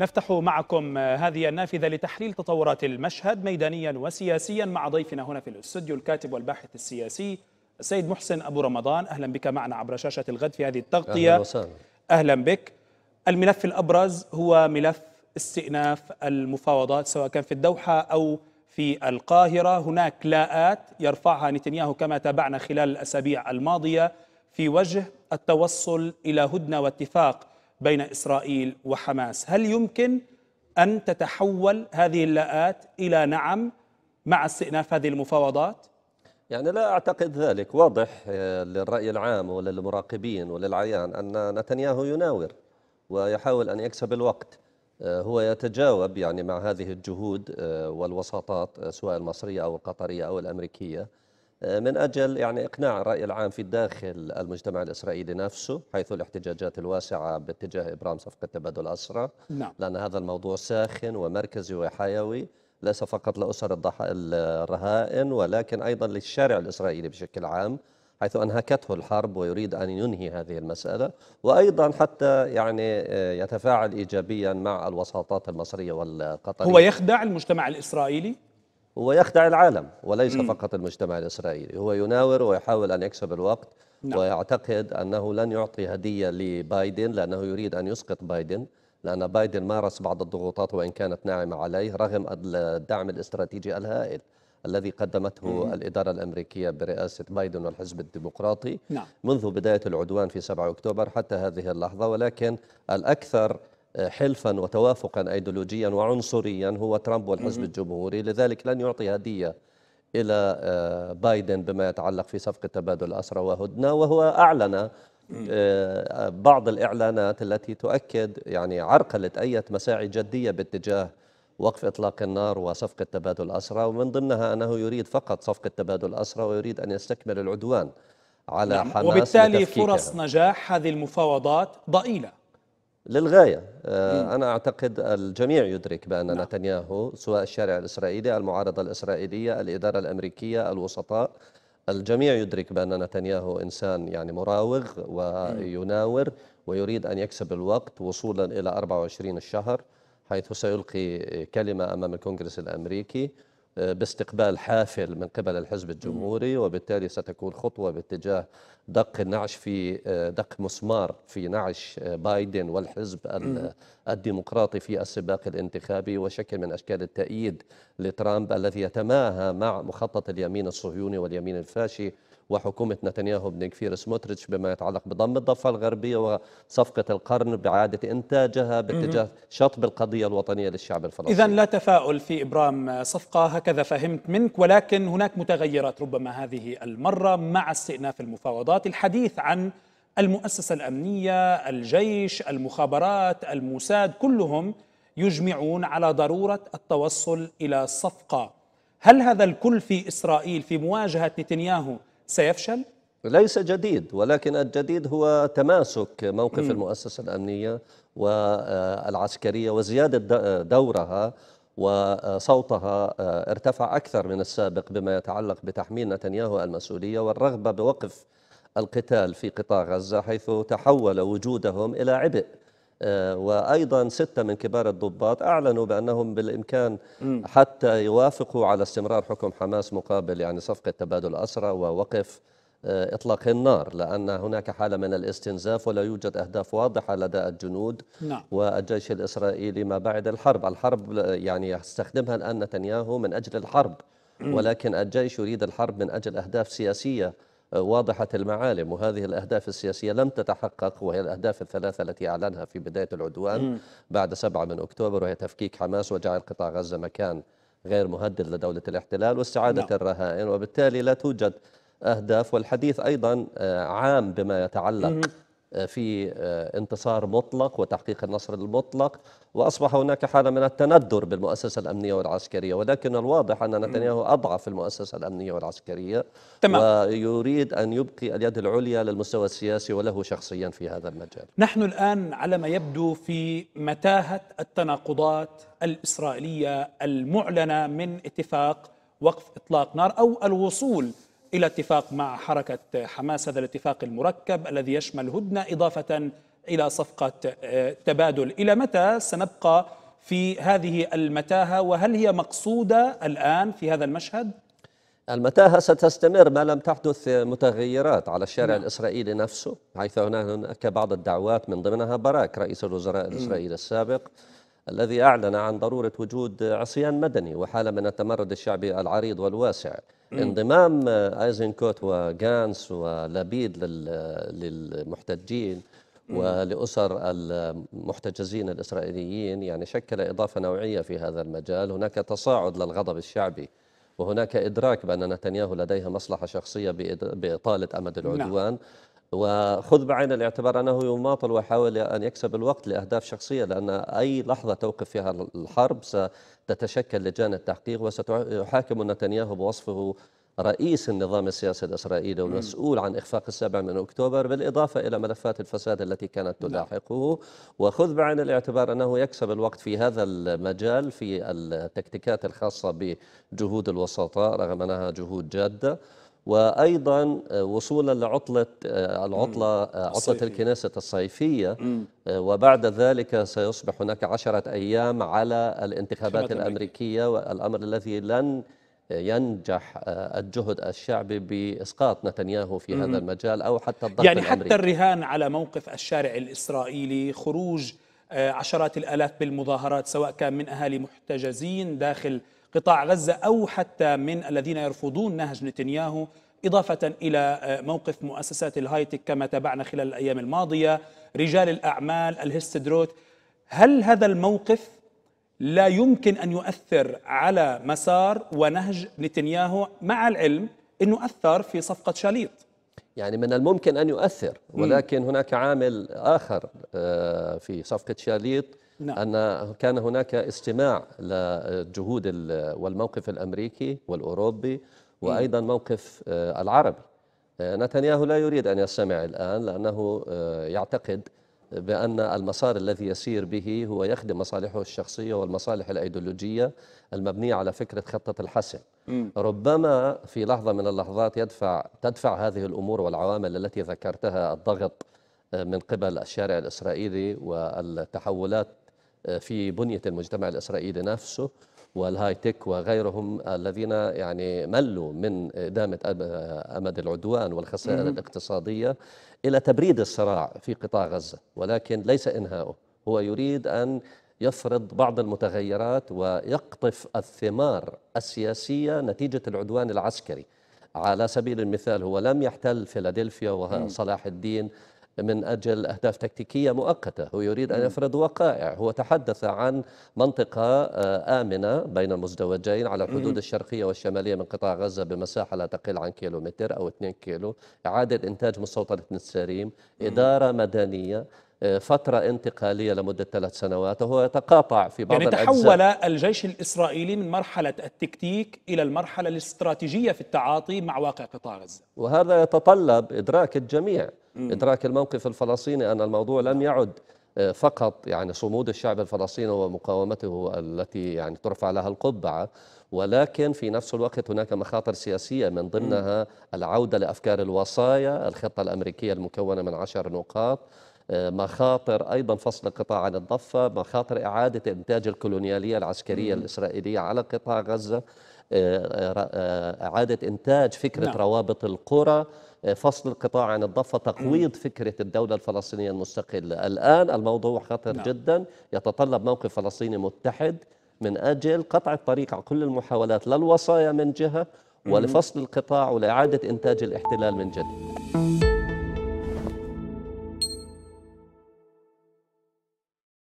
نفتح معكم هذه النافذة لتحليل تطورات المشهد ميدانيا وسياسيا مع ضيفنا هنا في الاستوديو الكاتب والباحث السياسي السيد محسن أبو رمضان أهلا بك معنا عبر شاشة الغد في هذه التغطية أهلا, وسهلا. أهلا بك الملف الأبرز هو ملف استئناف المفاوضات سواء كان في الدوحة أو في القاهرة هناك لاءات يرفعها نتنياهو كما تابعنا خلال الأسابيع الماضية في وجه التوصل إلى هدنة واتفاق بين اسرائيل وحماس، هل يمكن ان تتحول هذه اللاءات الى نعم مع استئناف هذه المفاوضات؟ يعني لا أعتقد ذلك واضح آه، للرأي العام وللمراقبين وللعيان أن نتنياهو يناور ويحاول أن يكسب الوقت آه، هو يتجاوب يعني مع هذه الجهود آه، والوساطات سواء المصرية أو القطرية أو الأمريكية من أجل يعني إقناع الرأي العام في داخل المجتمع الإسرائيلي نفسه حيث الاحتجاجات الواسعة باتجاه إبرام صفقة تبادل أسرى نعم. لأن هذا الموضوع ساخن ومركزي وحيوي ليس فقط لأسر الضحايا الرهائن ولكن أيضا للشارع الإسرائيلي بشكل عام حيث أنهكته الحرب ويريد أن ينهي هذه المسألة وأيضا حتى يعني آه، يتفاعل إيجابيا مع الوساطات المصرية والقطرية هو يخدع المجتمع الإسرائيلي؟ هو يخدع العالم وليس م. فقط المجتمع الإسرائيلي هو يناور ويحاول أن يكسب الوقت نعم. ويعتقد أنه لن يعطي هدية لبايدن لأنه يريد أن يسقط بايدن لأن بايدن مارس بعض الضغوطات وإن كانت ناعمة عليه رغم الدعم الاستراتيجي الهائل الذي قدمته مم. الإدارة الأمريكية برئاسة بايدن والحزب الديمقراطي نعم. منذ بداية العدوان في 7 أكتوبر حتى هذه اللحظة ولكن الأكثر حلفا وتوافقا ايديولوجيا وعنصريا هو ترامب والحزب الجمهوري لذلك لن يعطي هديه الى آه، بايدن بما يتعلق في صفقه تبادل اسرى وهدنه وهو اعلن آه، بعض الاعلانات التي تؤكد يعني عرقله اي مساعي جديه باتجاه وقف اطلاق النار وصفقه تبادل اسرى ومن ضمنها انه يريد فقط صفقه تبادل اسرى ويريد ان يستكمل العدوان على نعم، حماس وبالتالي فرص نجاح هذه المفاوضات ضئيله للغاية آه، أنا أعتقد الجميع يدرك بأن نعم. نتنياهو سواء الشارع الإسرائيلي المعارضة الإسرائيلية الإدارة الأمريكية الوسطاء الجميع يدرك بأن نتنياهو إنسان يعني مراوغ ويناور ويريد أن يكسب الوقت وصولا إلى 24 الشهر حيث سيلقي كلمة أمام الكونغرس الأمريكي باستقبال حافل من قبل الحزب الجمهوري وبالتالي ستكون خطوة باتجاه دق نعش في دق مسمار في نعش بايدن والحزب الديمقراطي في السباق الانتخابي وشكل من أشكال التأييد لترامب الذي يتماهى مع مخطط اليمين الصهيوني واليمين الفاشي وحكومة نتنياهو بن كفير سموتريتش بما يتعلق بضم الضفة الغربية وصفقة القرن بإعادة إنتاجها باتجاه شطب القضية الوطنية للشعب الفلسطيني إذا لا تفاؤل في إبرام صفقة هكذا هكذا فهمت منك ولكن هناك متغيرات ربما هذه المرة مع استئناف المفاوضات الحديث عن المؤسسة الأمنية الجيش المخابرات الموساد كلهم يجمعون على ضرورة التوصل إلى صفقة هل هذا الكل في إسرائيل في مواجهة نتنياهو سيفشل؟ ليس جديد ولكن الجديد هو تماسك موقف م. المؤسسة الأمنية والعسكرية وزيادة دورها وصوتها آه، ارتفع أكثر من السابق بما يتعلق بتحميل نتنياهو المسؤولية والرغبة بوقف القتال في قطاع غزة حيث تحول وجودهم إلى عبء آه، وأيضا ستة من كبار الضباط أعلنوا بأنهم بالإمكان حتى يوافقوا على استمرار حكم حماس مقابل يعني صفقة تبادل أسرى ووقف إطلاق النار لأن هناك حالة من الاستنزاف ولا يوجد أهداف واضحة لدى الجنود نعم. والجيش الإسرائيلي ما بعد الحرب الحرب يعني يستخدمها الآن نتنياهو من أجل الحرب ولكن الجيش يريد الحرب من أجل أهداف سياسية واضحة المعالم وهذه الأهداف السياسية لم تتحقق وهي الأهداف الثلاثة التي أعلنها في بداية العدوان بعد 7 من أكتوبر وهي تفكيك حماس وجعل قطاع غزة مكان غير مهدد لدولة الاحتلال واستعادة نعم. الرهائن وبالتالي لا توجد أهداف والحديث أيضا آه، عام بما يتعلق آه، في آه، انتصار مطلق وتحقيق النصر المطلق وأصبح هناك حالة من التندر بالمؤسسة الأمنية والعسكرية ولكن الواضح أن نتنياهو أضعف المؤسسة الأمنية والعسكرية تمام. ويريد أن يبقي اليد العليا للمستوى السياسي وله شخصيا في هذا المجال نحن الآن على ما يبدو في متاهة التناقضات الإسرائيلية المعلنة من اتفاق وقف إطلاق نار أو الوصول إلى اتفاق مع حركة حماس هذا الاتفاق المركب الذي يشمل هدنة إضافة إلى صفقة آه، تبادل إلى متى سنبقى في هذه المتاهة وهل هي مقصودة الآن في هذا المشهد؟ المتاهة ستستمر ما لم تحدث متغيرات على الشارع نعم. الإسرائيلي نفسه حيث هناك بعض الدعوات من ضمنها باراك رئيس الوزراء الإسرائيلي السابق الذي أعلن عن ضرورة وجود عصيان مدني وحالة من التمرد الشعبي العريض والواسع انضمام ايزنكوت وغانس ولبيد للمحتجين ولأسر المحتجزين الإسرائيليين يعني شكل إضافة نوعية في هذا المجال هناك تصاعد للغضب الشعبي وهناك إدراك بأن نتنياهو لديه مصلحة شخصية بإطالة أمد نعم. العدوان نعم. وخذ بعين الاعتبار أنه يماطل ويحاول أن يكسب الوقت لأهداف شخصية لأن أي لحظة توقف فيها الحرب ستتشكل لجان التحقيق وستحاكم نتنياهو بوصفه رئيس النظام السياسي الإسرائيلي والمسؤول عن إخفاق السابع من أكتوبر بالإضافة إلى ملفات الفساد التي كانت نعم. تلاحقه وخذ بعين الاعتبار أنه يكسب الوقت في هذا المجال في التكتيكات الخاصة بجهود الوسطاء رغم أنها جهود جادة وايضا آه، وصولا لعطله آه، العطله آه، عطله الكنيسه الصيفيه وبعد ذلك سيصبح هناك عشرة ايام على الانتخابات الامريكيه والامر الذي لن ينجح الجهد الشعبي باسقاط نتنياهو في هذا المجال او حتى الضغط يعني الأمريكي. حتى الرهان على موقف الشارع الاسرائيلي خروج عشرات الالاف بالمظاهرات سواء كان من اهالي محتجزين داخل قطاع غزة أو حتى من الذين يرفضون نهج نتنياهو إضافة إلى آه، موقف مؤسسات الهايتك كما تابعنا خلال الأيام الماضية رجال الأعمال الهستدروت هل هذا الموقف لا يمكن أن يؤثر على مسار ونهج نتنياهو مع العلم أنه أثر في صفقة شاليط يعني من الممكن أن يؤثر ولكن هناك عامل آخر آه، في صفقة شاليط نعم. أن كان هناك استماع للجهود والموقف الأمريكي والأوروبي وأيضا موقف آه، العربي آه، نتنياهو لا يريد أن يستمع الآن لأنه يعتقد بأن المسار الذي يسير به هو يخدم مصالحه الشخصية والمصالح الأيديولوجية المبنية على فكرة خطة الحسم ربما في لحظة من اللحظات يدفع تدفع هذه الأمور والعوامل التي ذكرتها الضغط آه، من قبل الشارع الإسرائيلي والتحولات آه، في بنية المجتمع الإسرائيلي نفسه والهاي تك وغيرهم الذين يعني ملوا من إدامة أمد العدوان والخسائر الاقتصادية إلى تبريد الصراع في قطاع غزة ولكن ليس إنهاؤه هو يريد أن يفرض بعض المتغيرات ويقطف الثمار السياسية نتيجة العدوان العسكري على سبيل المثال هو لم يحتل فيلادلفيا وصلاح الدين من أجل أهداف تكتيكية مؤقتة هو يريد أن يفرض وقائع هو تحدث عن منطقة آه، آمنة بين المزدوجين على الحدود الشرقية والشمالية من قطاع غزة بمساحة لا تقل عن كيلومتر أو 2 كيلو إعادة إنتاج مستوطنة نساريم إدارة مدنية آه، فترة انتقالية لمدة ثلاث سنوات وهو يتقاطع في بعض يعني تحول الجيش الإسرائيلي من مرحلة التكتيك إلى المرحلة الاستراتيجية في التعاطي مع واقع قطاع غزة وهذا يتطلب إدراك الجميع إدراك الموقف الفلسطيني أن الموضوع لم يعد آه، فقط يعني صمود الشعب الفلسطيني ومقاومته التي يعني ترفع لها القبعة ولكن في نفس الوقت هناك مخاطر سياسية من ضمنها العودة لأفكار الوصايا الخطة الأمريكية المكونة من عشر نقاط آه، مخاطر أيضا فصل القطاع عن الضفة مخاطر إعادة إنتاج الكولونيالية العسكرية الإسرائيلية على قطاع غزة آه، آه، آه، إعادة إنتاج فكرة نعم. روابط القرى فصل القطاع عن الضفة تقويض فكرة الدولة الفلسطينية المستقلة الآن الموضوع خطر نعم. جدا يتطلب موقف فلسطيني متحد من أجل قطع الطريق على كل المحاولات للوصايا من جهة ولفصل القطاع ولإعادة إنتاج الاحتلال من جديد